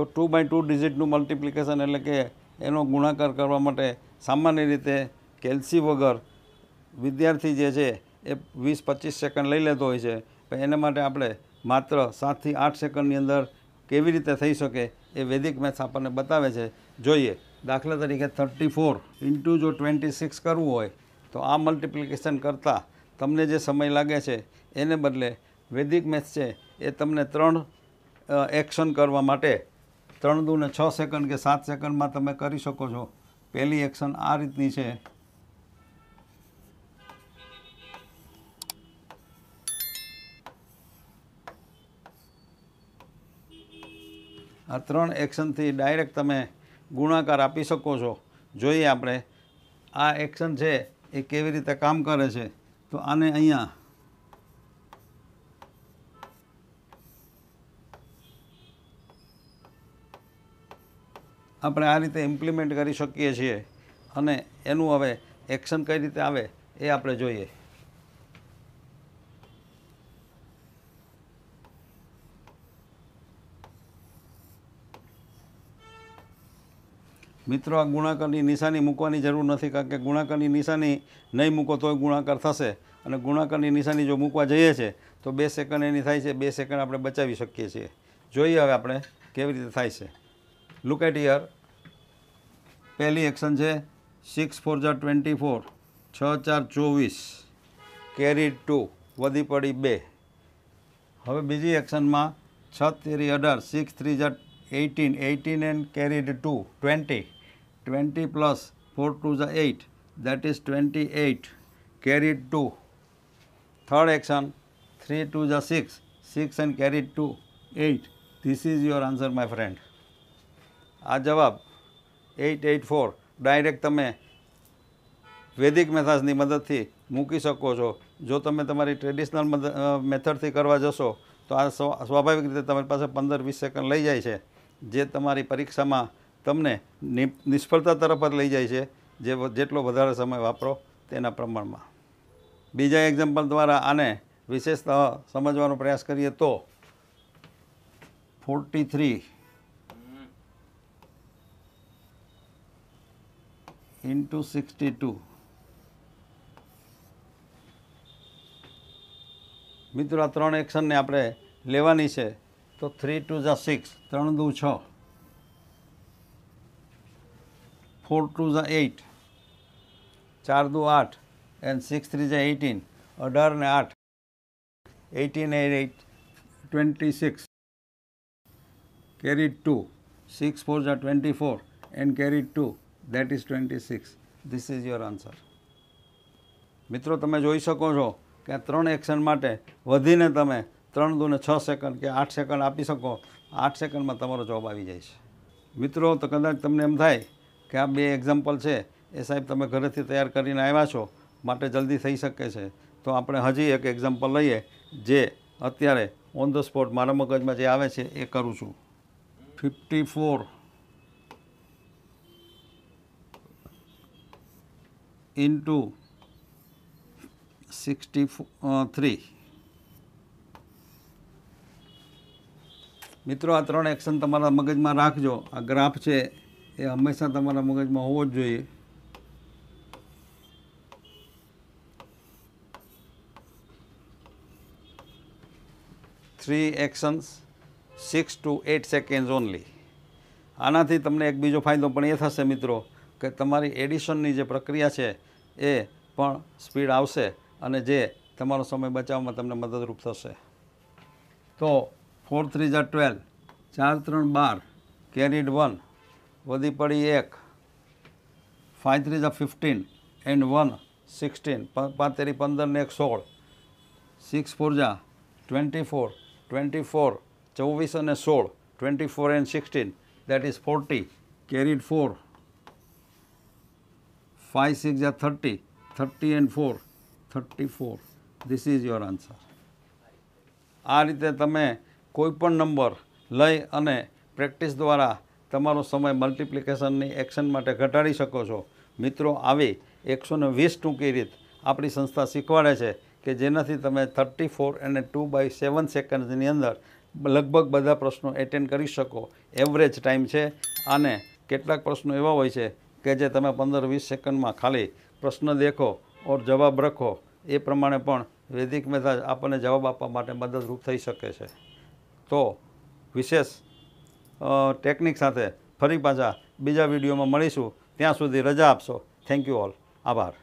તો two by two ડિઝિટનું multiplication એટલે કે એનો ગુણાકાર કરવા માટે સામાન્ય રીતે કેલ્સી વગર વિદ્યાર્થી જે છે એ વીસ પચીસ સેકન્ડ લઈ લેતો હોય છે એના માટે આપણે માત્ર સાતથી આઠ સેકન્ડની અંદર કેવી રીતે થઈ શકે એ વૈદિક મેથ્સ આપણને બતાવે છે જોઈએ દાખલા તરીકે થર્ટી ફોર ઇન્ટુ જો ટ્વેન્ટી સિક્સ કરવું હોય તો આ મલ્ટિપ્લિકેશન કરતાં તમને જે સમય લાગે છે એને બદલે વૈદિક મેથ્સ છે એ તમને ત્રણ એક્શન કરવા માટે ત્રણ દૂને છ સેકન્ડ કે સાત સેકન્ડમાં તમે કરી શકો છો પહેલી એક્શન આ રીતની છે આ ત્રણ એક્શનથી ડાયરેક્ટ તમે ગુણાકાર આપી શકો છો જોઈએ આપણે આ એક્શન છે એ કેવી રીતે કામ કરે છે તો આને અહીંયા આપણે આ રીતે ઇમ્પ્લિમેન્ટ કરી શકીએ છીએ અને એનું હવે એક્શન કઈ રીતે આવે એ આપણે જોઈએ મિત્રો આ ગુણાકારની નિશાની મૂકવાની જરૂર નથી કારણ કે ગુણાકારની નિશાની નહીં મૂકો તોય ગુણાકાર થશે અને ગુણાકારની નિશાની જો મૂકવા જઈએ છે તો બે સેકન્ડ એની થાય છે બે સેકન્ડ આપણે બચાવી શકીએ છીએ જોઈએ હવે આપણે કેવી રીતે થાય છે લુક એટ યર પહેલી એક્શન છે સિક્સ ફોર ઝા ટ્વેન્ટી ફોર છ ચાર ચોવીસ કેરી ટુ વધી પડી બે હવે બીજી એક્શનમાં છ તેરી અઢાર સિક્સ થ્રી ઝા eighteen eighteen and carried two twenty twenty plus four two ઝા eight that is twenty eight carried to third action three two ઝા six six and carried two eight this is your answer my friend આ જવાબ eight eight four direct તમે વૈદિક મેથડ્સની મદદથી મૂકી શકો છો જો તમે તમારી ટ્રેડિશનલ મેથડથી કરવા જશો તો આ સ્વાભાવિક રીતે તમારી પાસે પંદર વીસ સેકન્ડ લઈ જાય છે જે તમારી પરીક્ષામાં તમને નિષ્ફળતા તરફ જ લઈ જાય છે જે જેટલો વધારે સમય વાપરો તેના પ્રમાણમાં બીજા એક્ઝામ્પલ દ્વારા આને વિશેષતા સમજવાનો પ્રયાસ કરીએ તો ફોર્ટી થ્રી into 62 મિત્રો આ ત્રણ એક્શનને આપણે લેવાની છે તો થ્રી ટુ ઝા સિક્સ ત્રણ દુ છ ફોર ટુ ઝા એટ ચાર દુ આઠ એન્ડ સિક્સ થ્રી ઝા એઇટીન અઢાર ને આઠ eighteen eight eight twenty six carry two six four ઝા twenty four and carry two that is twenty six this is your answer મિત્રો તમે જોઈ શકો છો કે આ ત્રણ એક્શન માટે વધીને તમે ત્રણ દૂને છ સેકન્ડ કે આઠ સેકન્ડ આપી શકો આઠ સેકન્ડમાં તમારો જવાબ આવી જાય છે મિત્રો તો કદાચ તમને એમ થાય કે આ બે એક્ઝામ્પલ છે એ સાહેબ તમે ઘરેથી તૈયાર કરીને આવ્યા છો માટે જલ્દી થઈ શકે છે તો આપણે હજી એક એક્ઝામ્પલ લઈએ જે અત્યારે ઓન ધ સ્પોટ મારા મગજમાં જે આવે છે એ કરું છું fifty four into sixty three મિત્રો આ ત્રણ એક્શન તમારા મગજમાં રાખજો આ ગ્રાફ છે એ હંમેશા તમારા મગજમાં હોવો જ જોઈએ three actions six two eight seconds only આનાથી તમને એક બીજો ફાયદો પણ એ થશે મિત્રો કે તમારી એડિશનની જે પ્રક્રિયા છે એ પણ સ્પીડ આવશે અને જે તમારો સમય બચાવવામાં તમને મદદરૂપ થશે તો ફોર થ્રી ઝા ટ્વેલ્વ ચાર ત્રણ બાર કેરીડ વન વધી પડી એક ફાઇવ થ્રી ઝા ફિફ્ટીન એન્ડ વન સિક્સટીન પાંતેરી પંદર ને એક સોળ સિક્સ ફોર ઝા ટ્વેન્ટી ફોર ટ્વેન્ટી ફોર ચોવીસ અને સોળ twenty four and sixteen that is forty carried four 5 6 are 30, 30 and 4, 34. This is your answer. આ રીતે તમે કોઈપણ નંબર લઈ અને પ્રેક્ટિસ દ્વારા તમારો સમય મલ્ટિપ્લિકેશનની એક્શન માટે ઘટાડી શકો છો મિત્રો આવી એકસો ને વીસ ટૂંકી રીત આપણી સંસ્થા શીખવાડે છે કે જેનાથી તમે થર્ટી ફોર અને ટુ બાય સેવન સેકન્ડની અંદર લગભગ બધા પ્રશ્નો એટેન્ડ કરી શકો એવરેજ ટાઈમ છે અને કેટલાક પ્રશ્નો એવા હોય છે કે જે તમે પંદર વીસ સેકન્ડમાં ખાલી પ્રશ્ન દેખો ઓર જવાબ રખો એ પ્રમાણે પણ વૈદિક મેથા આપણને જવાબ આપવા માટે મદદરૂપ થઈ શકે છે તો વિશેષ ટેકનિક સાથે ફરી પાછા બીજા વિડીયોમાં મળીશું ત્યાં સુધી રજા આપશો થેન્ક યુ ઓલ આભાર